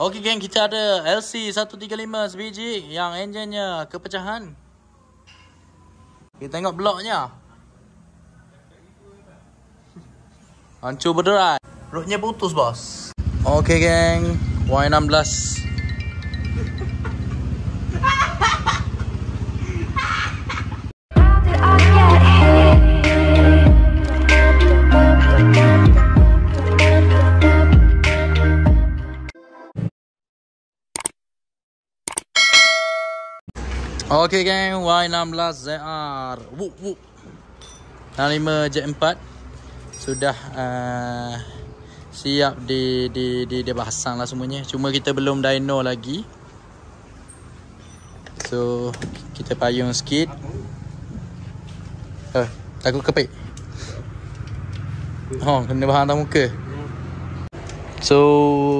Okey geng, kita ada LC135 sebiji yang enjinnya kepecahan. Kita tengok bloknya. Hancur berderai. Roknya putus, bos. Okey geng, Y16 Okey gang, Y16ZR. Wup wup. 65 Jet 4 sudah uh, siap di di di dia pasang lah semuanya. Cuma kita belum dyno lagi. So, kita payung sikit. Eh, takut kepek. Oh, kena bahan atas muka. So,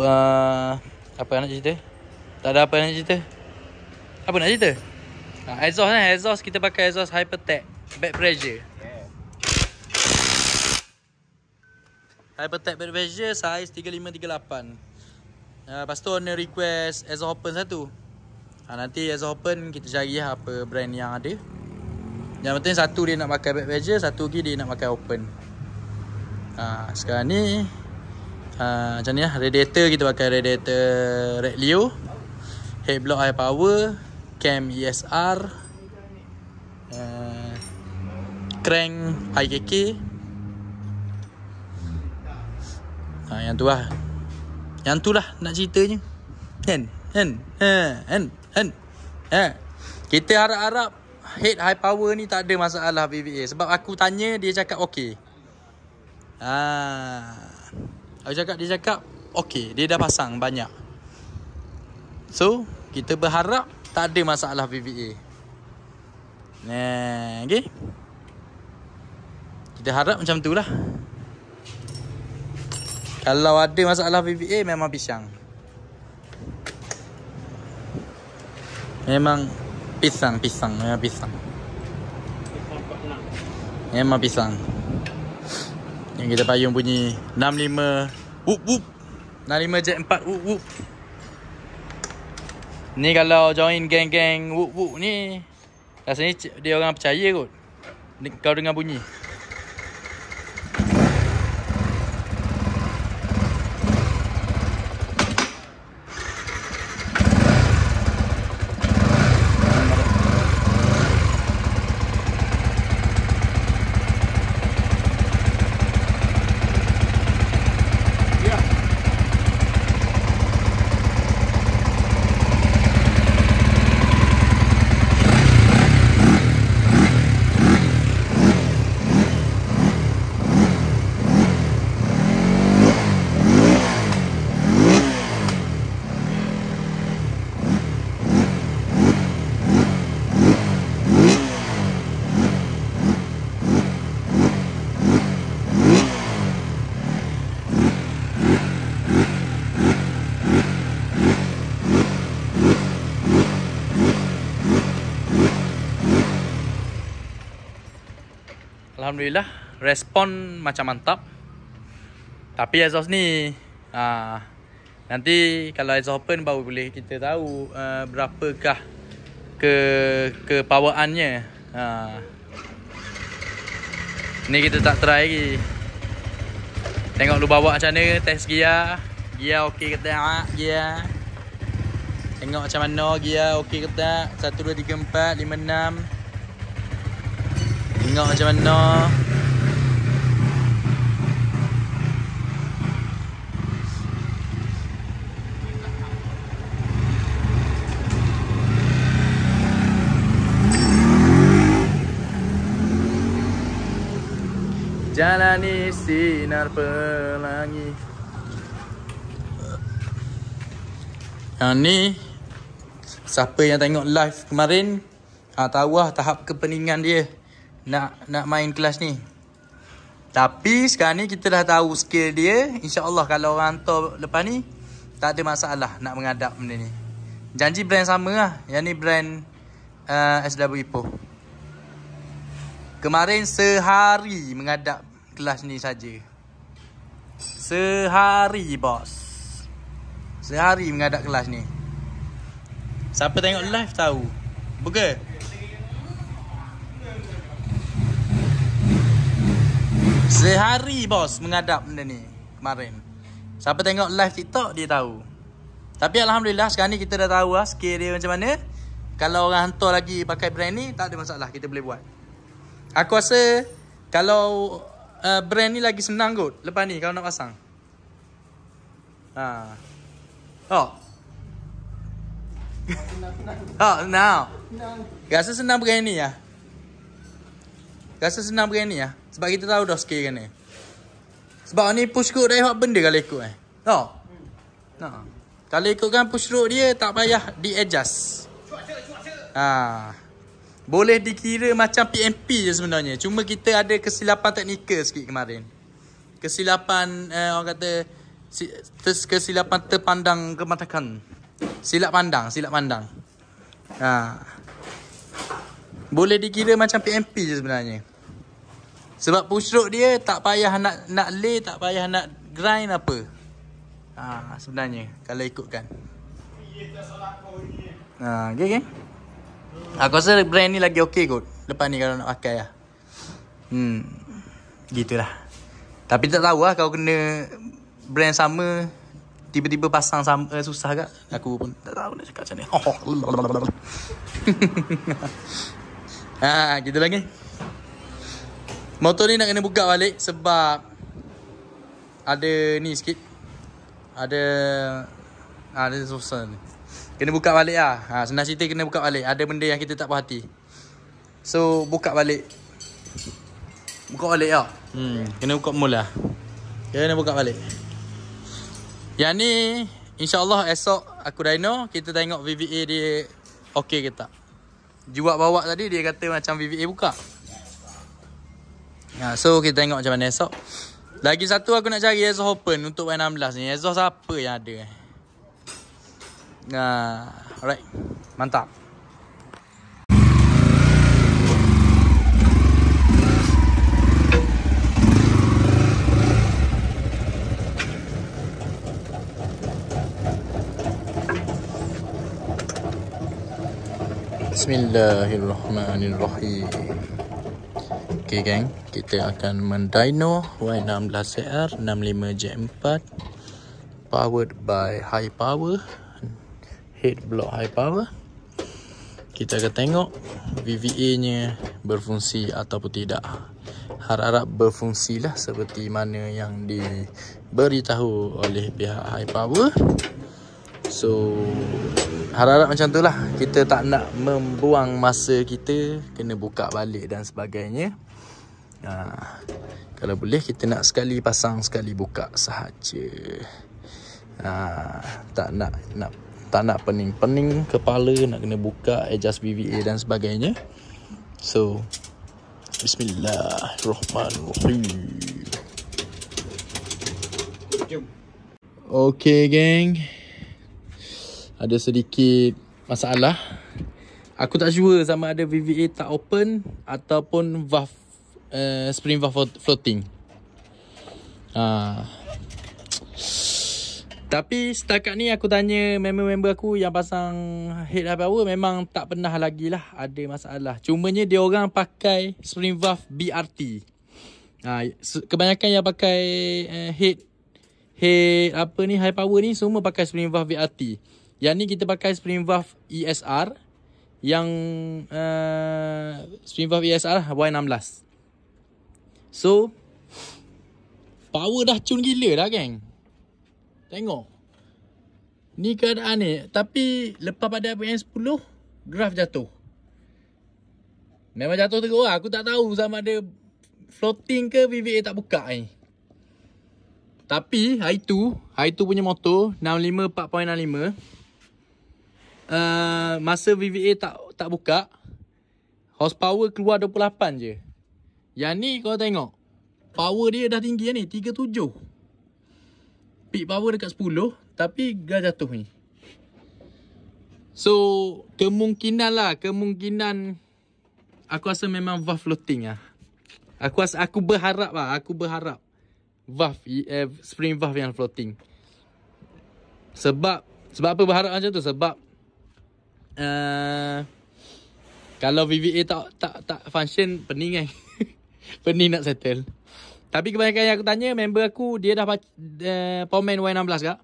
uh, apa nak cerita? Tak ada apa nak cerita? Apa nak cerita? Ah, exhaust kan? Exhaust kita pakai exhaust Hypertech back pressure. Yeah. Hypertech back pressure saiz 3538. Ah, uh, lepas tu owner request exhaust open satu. Ah, uh, nanti exhaust open kita cari lah apa brand yang ada. Yang penting satu dia nak pakai back pressure, satu lagi dia nak pakai open. Ah, uh, sekarang ni Uh, macam ni lah, radiator kita pakai radiator Red Leo Head block high power cam ESR uh, eh, crank IKK uh, ha, yang tu lah yang tu lah nak ceritanya kan kan kan kan kita harap-harap head high power ni tak ada masalah BBA sebab aku tanya dia cakap okay. Ah. Ha. Aku cakap dia cakap okay. dia dah pasang banyak. So, kita berharap tak ada masalah PVA. Nah, okey. Kita harap macam tu lah. Kalau ada masalah PVA memang pisang. Memang pisang, pisang, memang pisang. Memang pisang. Yang kita payung bunyi 65 wup wup. 65 jet 4 wup wup. Ni kalau join geng-geng wuk-wuk ni Rasanya dia orang percaya kot Kau dengar bunyi Alhamdulillah Respon macam mantap Tapi exhaust ni aa, ah, Nanti kalau exhaust open Baru boleh kita tahu uh, Berapakah ke kepowerannya. nya ah, Ni kita tak try lagi Tengok lu bawa macam mana Test gear Gear ok ke tak Gear Tengok macam mana gear ok ke tak 1, 2, 3, 4, 5, 6 Tengok macam mana Jalani sinar pelangi Yang ni Siapa yang tengok live kemarin ah, Tahu lah tahap kepeningan dia nak nak main kelas ni. Tapi sekarang ni kita dah tahu skill dia. InsyaAllah kalau orang hantar lepas ni. Tak ada masalah nak mengadap benda ni. Janji brand sama lah. Yang ni brand uh, SW Ipoh. Kemarin sehari mengadap kelas ni saja. Sehari bos. Sehari mengadap kelas ni. Siapa tengok live tahu. Buka. Sehari bos mengadap benda ni kemarin. Siapa tengok live TikTok dia tahu. Tapi alhamdulillah sekarang ni kita dah tahu lah skill dia macam mana. Kalau orang hantar lagi pakai brand ni tak ada masalah kita boleh buat. Aku rasa kalau uh, brand ni lagi senang kot lepas ni kalau nak pasang. Ha. Oh. Senang, senang. Oh, now. Senang. Rasa senang brand ni lah. Rasa senang brand ni ah. Sebab kita tahu dah skill kena. Sebab ni push group dah buat benda kalau ikut eh. Tahu? Oh. No. Kalau ikutkan push group dia tak payah di adjust. Ha. Boleh dikira macam PMP je sebenarnya. Cuma kita ada kesilapan teknikal sikit kemarin. Kesilapan eh, orang kata si, ter, kesilapan terpandang kematakan. Silap pandang, silap pandang. Ha. Boleh dikira macam PMP je sebenarnya. Sebab push stroke dia tak payah nak nak lay, tak payah nak grind apa. Ha, sebenarnya kalau ikutkan. Ha, okay, okay. Aku rasa brand ni lagi okey kot. Lepas ni kalau nak pakai lah. Hmm. Gitulah. Tapi tak tahu lah kalau kena brand sama tiba-tiba pasang sama eh, susah tak? Aku pun tak tahu nak cakap macam ni. Oh, ha, gitu lagi. Motor ni nak kena buka balik sebab ada ni sikit. Ada ah, ada susah ni. Kena buka balik lah. Ha, senang cerita kena buka balik. Ada benda yang kita tak perhati. So, buka balik. Buka balik lah. Hmm, kena buka mula. Kena buka balik. Yang ni, insyaAllah esok aku dah dyno. Kita tengok VVA dia okey ke tak. Jual bawa tadi dia kata macam VVA Buka. Ha, so kita tengok macam mana esok. Lagi satu aku nak cari Ezos open untuk Y16 ni. Ezos siapa yang ada? Nah, eh? ya, alright. Mantap. Bismillahirrahmanirrahim. Okey gang, kita akan mendyno y 16 cr 65J4 powered by high power head block high power. Kita akan tengok VVA-nya berfungsi ataupun tidak. Harap-harap lah seperti mana yang diberitahu oleh pihak high power. So Harap-harap macam tu lah Kita tak nak membuang masa kita Kena buka balik dan sebagainya Ha. Kalau boleh kita nak sekali pasang sekali buka sahaja. Ha. tak nak nak tak nak pening-pening kepala nak kena buka adjust BVA dan sebagainya. So Bismillahirrahmanirrahim. Okay gang, Ada sedikit masalah. Aku tak sure sama ada VVA tak open ataupun valve Eh, spring valve floating. Uh. Tapi setakat ni aku tanya member-member aku yang pasang head high power memang tak pernah lagi lah ada masalah. Cumanya dia orang pakai spring valve BRT. Ha, ah, kebanyakan yang pakai uh, head head apa ni high power ni semua pakai spring valve BRT. Yang ni kita pakai spring valve ESR yang uh, spring valve ESR lah, Y16. So Power dah cun gila dah gang, Tengok Ni keadaan ni Tapi lepas pada RPM 10 Graf jatuh Memang jatuh teruk lah Aku tak tahu sama ada Floating ke VVA tak buka ni eh. Tapi hari tu Hari tu punya motor 65 4.65 Uh, masa VVA tak tak buka Horsepower keluar 28 je yang ni kau tengok Power dia dah tinggi ni 37 Peak power dekat 10 Tapi gas jatuh ni So Kemungkinan lah Kemungkinan Aku rasa memang valve floating lah Aku rasa aku berharap lah Aku berharap Valve eh, Spring valve yang floating Sebab Sebab apa berharap macam tu Sebab uh, Kalau VVA tak tak tak function Pening kan eh. Pening nak settle. Tapi kebanyakan yang aku tanya, member aku, dia dah uh, eh, Powerman Y16 kak.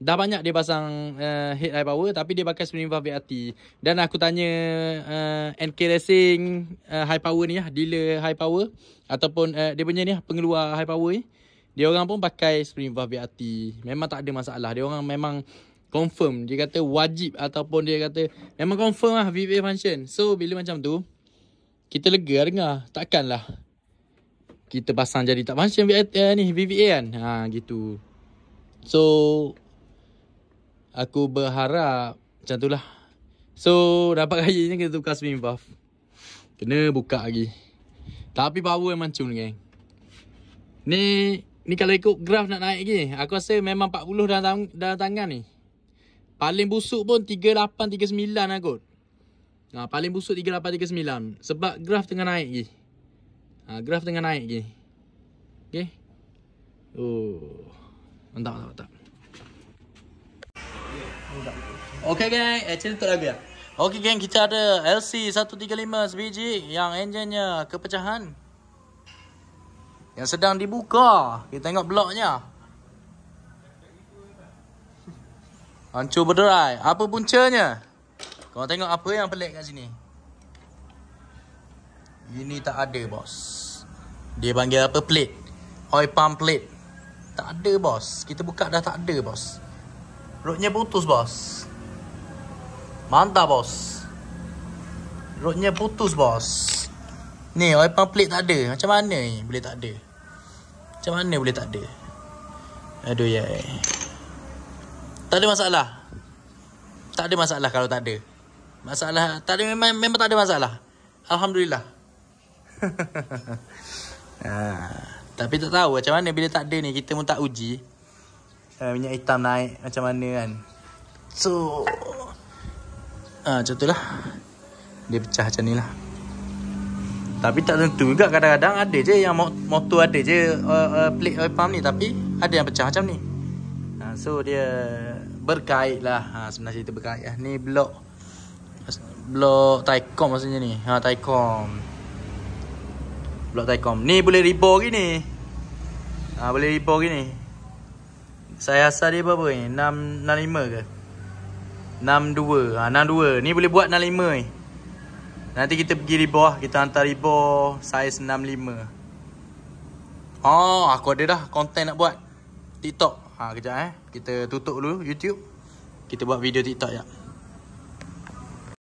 Dah banyak dia pasang uh, head high power tapi dia pakai Spring Valve VRT. Dan aku tanya uh, eh, NK Racing uh, high power ni lah, dealer high power. Ataupun uh, dia punya ni lah, pengeluar high power ni. Dia orang pun pakai Spring Valve VRT. Memang tak ada masalah. Dia orang memang confirm. Dia kata wajib ataupun dia kata memang confirm lah VVA function. So bila macam tu, kita lega dengar. Takkanlah kita pasang jadi tak function VA, eh, ni VVA kan ha gitu so aku berharap macam itulah so dapat raya ni kita tukar swim buff kena buka lagi tapi power memang cun geng ni ni kalau ikut graf nak naik lagi aku rasa memang 40 dalam tang- dalam tangan ni paling busuk pun 38 39 aku ha, paling busuk 38 39 sebab graf tengah naik lagi Ha, ah, graf tengah naik je. okay? Oh. Mantap, mantap, mantap. Okay gang, Eh, cerita lagi ya. Okay gang, Kita ada LC135 sebiji yang enjinnya kepecahan. Yang sedang dibuka. Kita tengok bloknya. Hancur berderai. Apa puncanya? Kau tengok apa yang pelik kat sini? Ini tak ada bos Dia panggil apa? Plate Oil pump plate Tak ada bos Kita buka dah tak ada bos Rodnya putus bos Mantap bos Rodnya putus bos Ni oil pump plate tak ada Macam mana ni boleh tak ada Macam mana boleh tak ada Aduh ya, ya. Tak ada masalah Tak ada masalah kalau tak ada Masalah tak ada, memang, memang tak ada masalah Alhamdulillah ha. Tapi tak tahu macam mana bila tak ada ni kita pun tak uji uh, Minyak hitam naik macam mana kan So ha, Macam tu lah Dia pecah macam ni lah Tapi tak tentu juga kadang-kadang ada je yang motor ada je uh, uh, Plate oil pump ni tapi ada yang pecah macam ni ha, So dia berkait lah ha, Sebenarnya cerita berkait lah Ni blok Blok Taikom maksudnya ni ha, Taikom Blok Taikom. Ni boleh ribor ni, Ha, boleh ribor gini. Saya rasa dia berapa ni? 6.65 ke? 6.2. Ha, 6.2. Ni boleh buat 6.5 ni. Nanti kita pergi ribor lah. Kita hantar ribor saiz 6.5. Oh, aku ada dah konten nak buat. TikTok. Ha, kejap eh. Kita tutup dulu YouTube. Kita buat video TikTok sekejap. Ya.